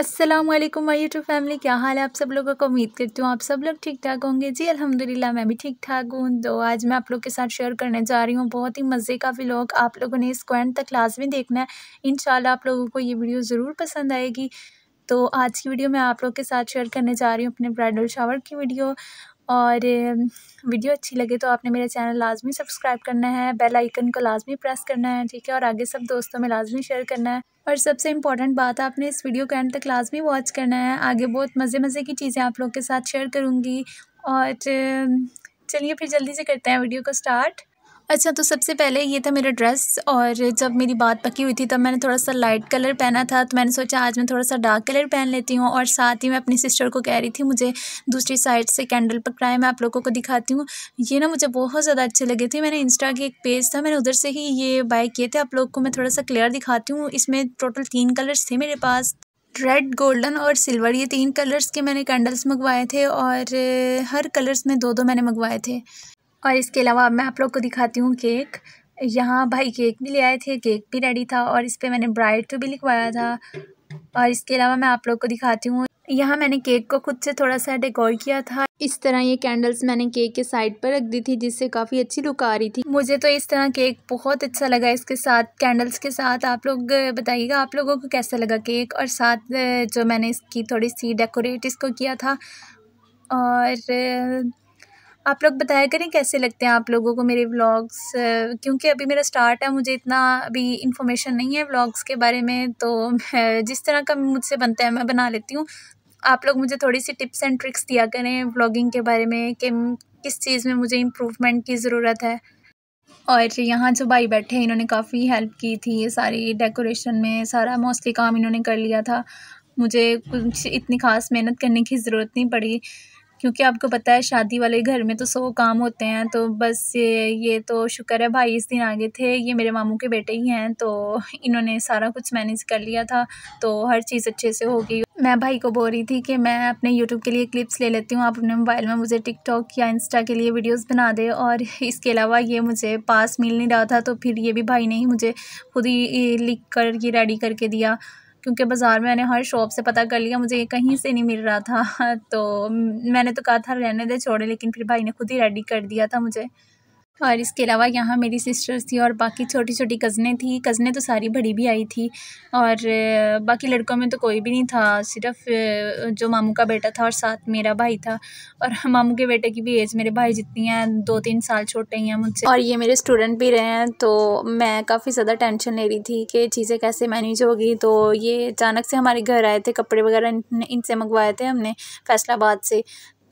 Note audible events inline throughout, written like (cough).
Aslam my YouTube family क्या हाल है आप सब लोगों को उम्मीद करती हूँ आप सब लोग ठीक ठाक होंगे जी अल्हम्दुलिल्लाह मैं भी ठीक ठाक हूँ तो आज मैं आप लोग के साथ शेयर करने जा रही हूँ बहुत ही मज़े का व्लॉग आप लोगों ने इस क्वेंट तक लाजमी देखना है इन आप लोगों को ये वीडियो ज़रूर पसंद आएगी तो आज की वीडियो मैं आप लोग के साथ शेयर करने जा रही हूँ अपने ब्राइडल शावर की वीडियो और वीडियो अच्छी लगे तो आपने मेरा चैनल लाजमी सब्सक्राइब करना है बेल आइकन को लाजमी प्रेस करना है ठीक है और आगे सब दोस्तों में लाजमी शेयर करना है और सबसे इम्पॉर्टेंट बात आपने इस वीडियो को एंड तक लाजमी वॉच करना है आगे बहुत मज़े मज़े की चीज़ें आप लोग के साथ शेयर करूँगी और चलिए फिर जल्दी से करते हैं वीडियो को स्टार्ट अच्छा तो सबसे पहले ये था मेरा ड्रेस और जब मेरी बात पकी हुई थी तब मैंने थोड़ा सा लाइट कलर पहना था तो मैंने सोचा आज मैं थोड़ा सा डार्क कलर पहन लेती हूँ और साथ ही मैं अपनी सिस्टर को कह रही थी मुझे दूसरी साइड से कैंडल पकड़ाए मैं आप लोगों को दिखाती हूँ ये ना मुझे बहुत ज़्यादा अच्छे लगे थे मैंने इंस्टा के एक पेज था मैंने उधर से ही ये बाय किए थे आप लोग को मैं थोड़ा सा क्लियर दिखाती हूँ इसमें टोटल तीन कलर्स थे मेरे पास रेड गोल्डन और सिल्वर ये तीन कलर्स के मैंने कैंडल्स मंगवाए थे और हर कलर्स में दो दो मैंने मंगवाए थे और इसके अलावा मैं आप लोग को दिखाती हूँ केक यहाँ भाई केक भी ले आए थे केक भी रेडी था और इस पर मैंने ब्राइड टू भी लिखवाया था और इसके अलावा मैं आप लोग को दिखाती हूँ यहाँ मैंने केक को खुद से थोड़ा सा डेकोर किया था इस तरह ये कैंडल्स मैंने केक के साइड पर रख दी थी जिससे काफ़ी अच्छी लुक आ रही थी मुझे तो इस तरह केक बहुत अच्छा लगा इसके साथ कैंडल्स के साथ आप लोग बताइएगा आप लोगों को कैसा लगा केक और साथ जो मैंने इसकी थोड़ी सी डेकोरेट इसको किया था और आप लोग बताया करें कैसे लगते हैं आप लोगों को मेरे व्लॉग्स क्योंकि अभी मेरा स्टार्ट है मुझे इतना अभी इन्फॉर्मेशन नहीं है व्लॉग्स के बारे में तो जिस तरह का मुझसे बनता है मैं बना लेती हूँ आप लोग मुझे थोड़ी सी टिप्स एंड ट्रिक्स दिया करें व्लॉगिंग के बारे में कि किस चीज़ में मुझे इम्प्रूवमेंट की ज़रूरत है और यहाँ जो भाई बैठे हैं इन्होंने काफ़ी हेल्प की थी ये सारी डेकोरेशन में सारा मोस्टली काम इन्होंने कर लिया था मुझे कुछ इतनी खास मेहनत करने की ज़रूरत नहीं पड़ी क्योंकि आपको पता है शादी वाले घर में तो सौ काम होते हैं तो बस ये ये तो शुक्र है भाई इस दिन आगे थे ये मेरे मामू के बेटे ही हैं तो इन्होंने सारा कुछ मैनेज कर लिया था तो हर चीज़ अच्छे से हो गई मैं भाई को बोल रही थी कि मैं अपने यूट्यूब के लिए क्लिप्स ले लेती हूँ आप अपने मोबाइल में मुझे टिकटॉक या इंस्टा के लिए वीडियोज़ बना दे और इसके अलावा ये मुझे पास मिल नहीं रहा था तो फिर ये भी भाई ने ही मुझे खुद ही लिख कर ये रेडी करके दिया क्योंकि बाज़ार में मैंने हर शॉप से पता कर लिया मुझे ये कहीं से नहीं मिल रहा था (laughs) तो मैंने तो कहा था रहने दे छोड़े लेकिन फिर भाई ने खुद ही रेडी कर दिया था मुझे और इसके अलावा यहाँ मेरी सिस्टर्स थी और बाकी छोटी छोटी कज़नें थी कज़नें तो सारी बड़ी भी आई थी और बाकी लड़कों में तो कोई भी नहीं था सिर्फ जो मामू का बेटा था और साथ मेरा भाई था और (laughs) मामू के बेटे की भी एज मेरे भाई जितनी हैं दो तीन साल छोटे ही हैं मुझसे और ये मेरे स्टूडेंट भी रहे हैं तो मैं काफ़ी ज़्यादा टेंशन ले रही थी कि चीज़ें कैसे मैनेज होगी तो ये अचानक से हमारे घर आए थे कपड़े वगैरह इनसे मंगवाए थे हमने फैसलाबाद से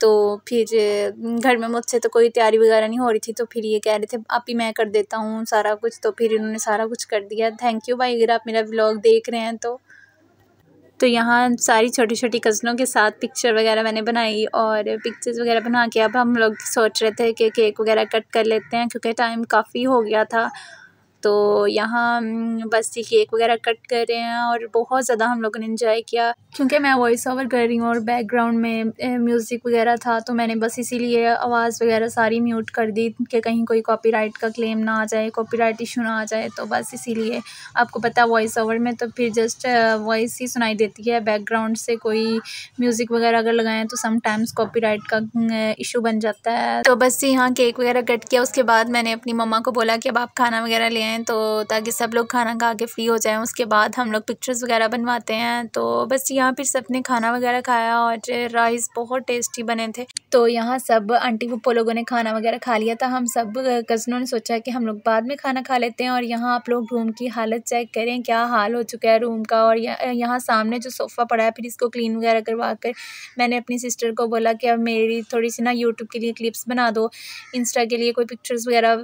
तो फिर घर में मुझसे तो कोई तैयारी वगैरह नहीं हो रही थी तो फिर ये कह रहे थे आप ही मैं कर देता हूँ सारा कुछ तो फिर इन्होंने सारा कुछ कर दिया थैंक यू भाई अगर आप मेरा ब्लॉग देख रहे हैं तो तो यहाँ सारी छोटी छोटी कज़नों के साथ पिक्चर वगैरह मैंने बनाई और पिक्चर्स वगैरह बना के अब हम लोग सोच रहे थे कि केक वगैरह कट कर लेते हैं क्योंकि टाइम काफ़ी हो गया था तो यहाँ बस ये केक वगैरह कट कर रहे हैं और बहुत ज़्यादा हम लोगों ने इन्जॉय किया क्योंकि मैं वॉइस ओवर कर रही हूँ और बैकग्राउंड में म्यूज़िक वगैरह था तो मैंने बस इसीलिए आवाज़ वगैरह सारी म्यूट कर दी कि कहीं कोई कॉपीराइट का क्लेम ना आ जाए कॉपीराइट इशू ना आ जाए तो बस इसीलिए आपको पता वॉइस ओवर में तो फिर जस्ट वॉइस ही सुनाई देती है बैकग्राउंड से कोई म्यूज़िक वगैरह अगर लगाएं तो समटाइम्स राइट का इशू बन जाता है तो बस यहाँ केक वगैरह कट किया उसके बाद मैंने अपनी मम्मा को बोला कि अब आप खाना वगैरह ले हैं तो ताकि सब लोग खाना खा के फ्री हो जाएं उसके बाद हम लोग पिक्चर्स वगैरह बनवाते हैं तो बस यहाँ पर ने खाना वगैरह खाया और राइस बहुत टेस्टी बने थे तो यहाँ सब आंटी पप्पो लोगों ने खाना वगैरह खा लिया था हम सब कज़नों ने सोचा कि हम लोग बाद में खाना खा लेते हैं और यहाँ आप लोग रूम की हालत चेक करें क्या हाल हो चुका है रूम का और यहाँ सामने जो सोफ़ा पड़ा है फिर इसको क्लीन वगैरह करवा कर मैंने अपनी सिस्टर को बोला कि अब मेरी थोड़ी सी ना यूट्यूब के लिए क्लिप्स बना दो इंस्टा के लिए कोई पिक्चर्स वगैरह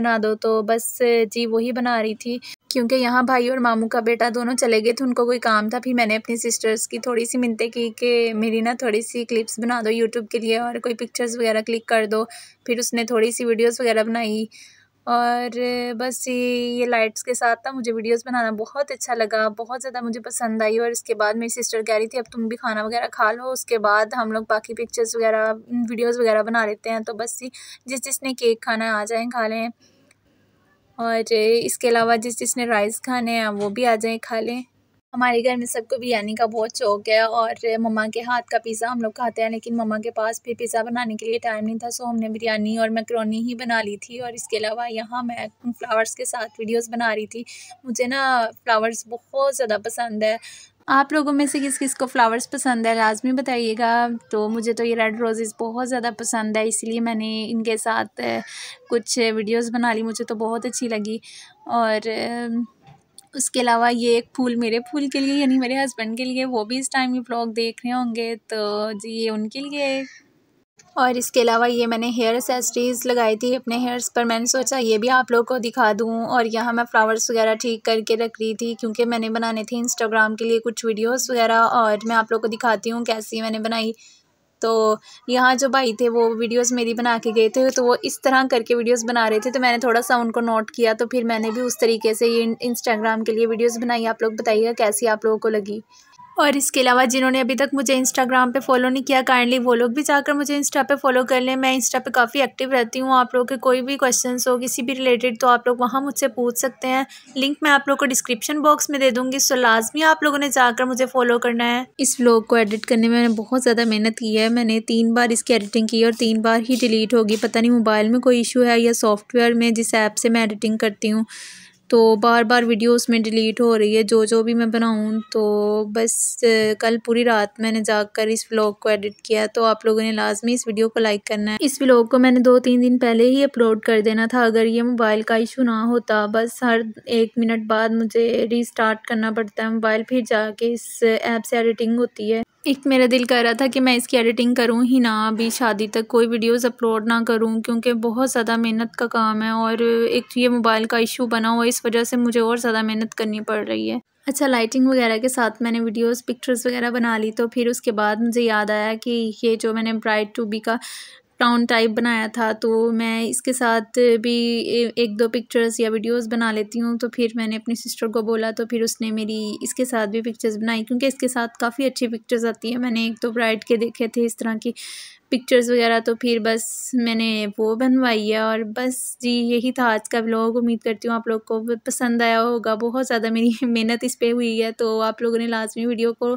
बना दो तो बस थी वही बना रही थी क्योंकि यहाँ भाई और मामू का बेटा दोनों चले गए थे उनको कोई काम था फिर मैंने अपनी सिस्टर्स की थोड़ी सी मिनतें की कि मेरी ना थोड़ी सी क्लिप्स बना दो यूट्यूब के लिए और कोई पिक्चर्स वगैरह क्लिक कर दो फिर उसने थोड़ी सी वीडियोज़ वगैरह बनाई और बस ये लाइट्स के साथ था मुझे वीडियोस बनाना बहुत अच्छा लगा बहुत ज़्यादा मुझे पसंद आई और इसके बाद मेरी सिस्टर कह रही थी अब तुम भी खाना वगैरह खा लो उसके बाद हम लोग बाकी पिक्चर्स वगैरह वीडियोस वगैरह बना लेते हैं तो बस जिस जिसने केक खाना आ जाए खा लें और इसके अलावा जिस जिसने राइस खाने हैं वो भी आ जाएँ खा लें हमारे घर में सबको बिरयानी का बहुत शौक है और मम्मा के हाथ का पिज़्ज़ा हम लोग खाते हैं लेकिन मम्मा के पास फिर पिज़्ज़ा बनाने के लिए टाइम नहीं था सो हमने बिरयानी और मैक्रोनी ही बना ली थी और इसके अलावा यहाँ मैं फ्लावर्स के साथ वीडियोस बना रही थी मुझे ना फ्लावर्स बहुत ज़्यादा पसंद है आप लोगों में से किस किस को फ्लावर्स पसंद है लाजमी बताइएगा तो मुझे तो ये रेड रोजेस बहुत ज़्यादा पसंद है इसलिए मैंने इनके साथ कुछ वीडियोस बना ली मुझे तो बहुत अच्छी लगी और उसके अलावा ये एक फूल मेरे फूल के लिए यानी मेरे हस्बैंड के लिए वो भी इस टाइम ये ब्लॉग देख रहे होंगे तो जी ये उनके लिए और इसके अलावा ये मैंने हेयर एसेसरीज़ लगाई थी अपने हेयर्स पर मैंने सोचा ये भी आप लोगों को दिखा दूँ और यहाँ मैं फ्लावर्स वगैरह ठीक करके रख रही थी क्योंकि मैंने बनाने थे इंस्टाग्राम के लिए कुछ वीडियोस वगैरह और मैं आप लोग को दिखाती हूँ कैसी मैंने बनाई तो यहाँ जो भाई थे वो वीडियोस मेरी बना के गए थे तो वो इस तरह करके वीडियोस बना रहे थे तो मैंने थोड़ा सा उनको नोट किया तो फिर मैंने भी उस तरीके से ये इंस्टाग्राम के लिए वीडियोस बनाई आप लोग बताइएगा कैसी आप लोगों को लगी और इसके अलावा जिन्होंने अभी तक मुझे इंस्टाग्राम पे फॉलो नहीं किया काइंडली वो लोग भी जाकर मुझे इंस्टा पे फॉलो कर लें मैं इंस्टा पे काफ़ी एक्टिव रहती हूँ आप लोग के कोई भी क्वेश्चंस हो किसी भी रिलेटेड तो आप लोग वहाँ मुझसे पूछ सकते हैं लिंक मैं आप लोग को डिस्क्रिप्शन बॉक्स में दे दूँगी सो लाजमी आप लोगों ने जाकर मुझे फॉलो करना है इस व्लॉग को एडिट करने में मैंने बहुत ज़्यादा मेहनत की है मैंने तीन बार इसकी एडिटिंग की और तीन बार ही डिलीट होगी पता नहीं मोबाइल में कोई इशू है या सॉफ्टवेयर में जिस ऐप से मैं एडिटिंग करती हूँ तो बार बार वीडियोस में डिलीट हो रही है जो जो भी मैं बनाऊँ तो बस कल पूरी रात मैंने जाकर इस व्लॉग को एडिट किया तो आप लोगों ने लाजमी इस वीडियो को लाइक करना है इस व्लॉग को मैंने दो तीन दिन पहले ही अपलोड कर देना था अगर ये मोबाइल का इशू ना होता बस हर एक मिनट बाद मुझे रीस्टार्ट करना पड़ता है मोबाइल फिर जाके इस ऐप से एडिटिंग होती है एक मेरा दिल कर रहा था कि मैं इसकी एडिटिंग करूं ही ना अभी शादी तक कोई वीडियोस अपलोड ना करूं क्योंकि बहुत ज़्यादा मेहनत का काम है और एक तो ये मोबाइल का इशू बना हुआ इस वजह से मुझे और ज़्यादा मेहनत करनी पड़ रही है अच्छा लाइटिंग वगैरह के साथ मैंने वीडियोस पिक्चर्स वगैरह बना ली तो फिर उसके बाद मुझे याद आया कि ये जो मैंने ब्राइड टू बी का टाउन टाइप बनाया था तो मैं इसके साथ भी एक दो पिक्चर्स या वीडियोस बना लेती हूँ तो फिर मैंने अपनी सिस्टर को बोला तो फिर उसने मेरी इसके साथ भी पिक्चर्स बनाई क्योंकि इसके साथ काफ़ी अच्छी पिक्चर्स आती हैं मैंने एक दो ब्राइड के देखे थे इस तरह की पिक्चर्स वगैरह तो फिर बस मैंने वो बनवाई है और बस जी यही था आज का ब्लॉग उम्मीद करती हूँ आप लोग को पसंद आया होगा बहुत ज़्यादा मेरी (laughs) मेहनत इस पर हुई है तो आप लोगों ने लाजमी वीडियो को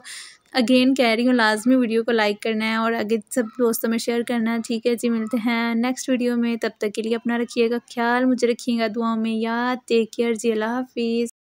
अगेन कह रही हूँ लाजमी वीडियो को लाइक करना है और आगे सब दोस्तों में शेयर करना है ठीक है जी मिलते हैं नेक्स्ट वीडियो में तब तक के लिए अपना रखिएगा ख्याल मुझे रखिएगा दुआओं में याद टेक केयर जी अल्लाह हाफिज़